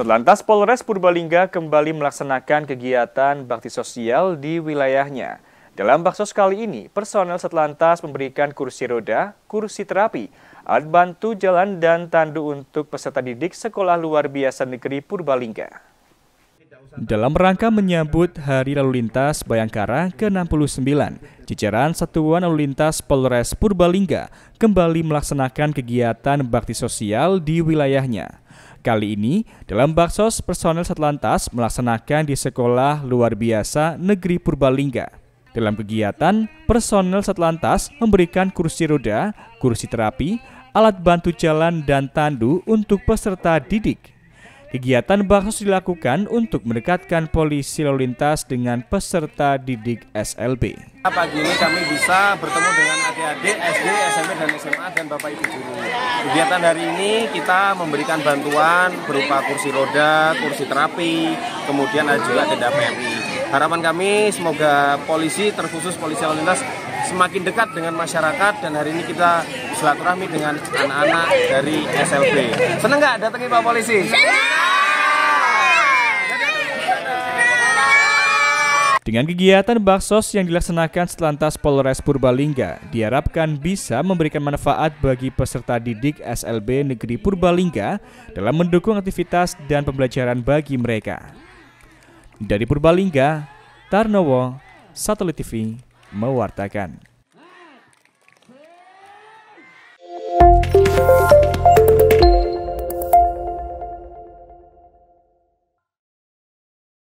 Serlantas Polres Purbalingga kembali melaksanakan kegiatan bakti sosial di wilayahnya. Dalam baksos kali ini, personel Satlantas memberikan kursi roda, kursi terapi, alat bantu jalan dan tandu untuk peserta didik Sekolah Luar Biasa Negeri Purbalingga. Dalam rangka menyambut Hari Lalu Lintas Bayangkara ke-69, jajaran Satuan Lalu Lintas Polres Purbalingga kembali melaksanakan kegiatan bakti sosial di wilayahnya. Kali ini, dalam Baksos, personel Satlantas melaksanakan di Sekolah Luar Biasa Negeri Purbalingga. Dalam kegiatan, personel Satlantas memberikan kursi roda, kursi terapi, alat bantu jalan, dan tandu untuk peserta didik. Kegiatan baksos dilakukan untuk mendekatkan polisi lalu lintas dengan peserta didik SLB. Pagi ini kami bisa bertemu dengan adik-adik SD, SMP, dan SMA dan Bapak Ibu Guru. Kegiatan hari ini kita memberikan bantuan berupa kursi roda, kursi terapi, kemudian ada juga denda PMI. Harapan kami semoga polisi, terkhusus polisi lalu lintas, semakin dekat dengan masyarakat dan hari ini kita silaturahmi dengan anak-anak dari SLB. Seneng nggak datangi Pak Polisi? Seneng! Dengan kegiatan baksos yang dilaksanakan setelantas Polres Purbalingga, diharapkan bisa memberikan manfaat bagi peserta didik SLB Negeri Purbalingga dalam mendukung aktivitas dan pembelajaran bagi mereka. Dari Purbalingga, Tarnowo, Satelit TV, mewartakan.